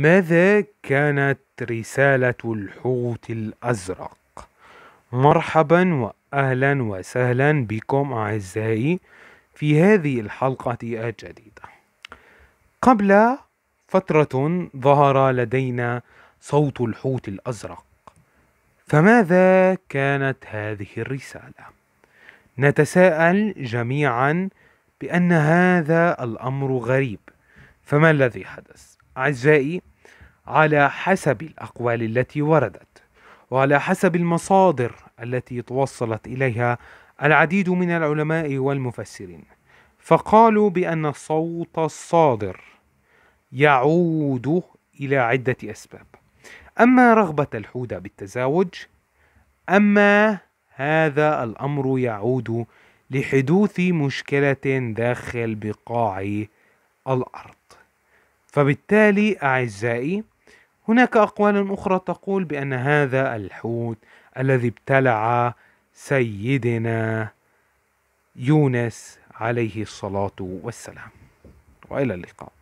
ماذا كانت رسالة الحوت الأزرق؟ مرحبا وأهلا وسهلا بكم أعزائي في هذه الحلقة الجديدة قبل فترة ظهر لدينا صوت الحوت الأزرق فماذا كانت هذه الرسالة؟ نتساءل جميعا بأن هذا الأمر غريب فما الذي حدث؟ أعزائي على حسب الأقوال التي وردت وعلى حسب المصادر التي توصلت إليها العديد من العلماء والمفسرين فقالوا بأن الصوت الصادر يعود إلى عدة أسباب أما رغبة الحوده بالتزاوج أما هذا الأمر يعود لحدوث مشكلة داخل بقاع الأرض فبالتالي أعزائي هناك أقوال أخرى تقول بأن هذا الحوت الذي ابتلع سيدنا يونس عليه الصلاة والسلام وإلى اللقاء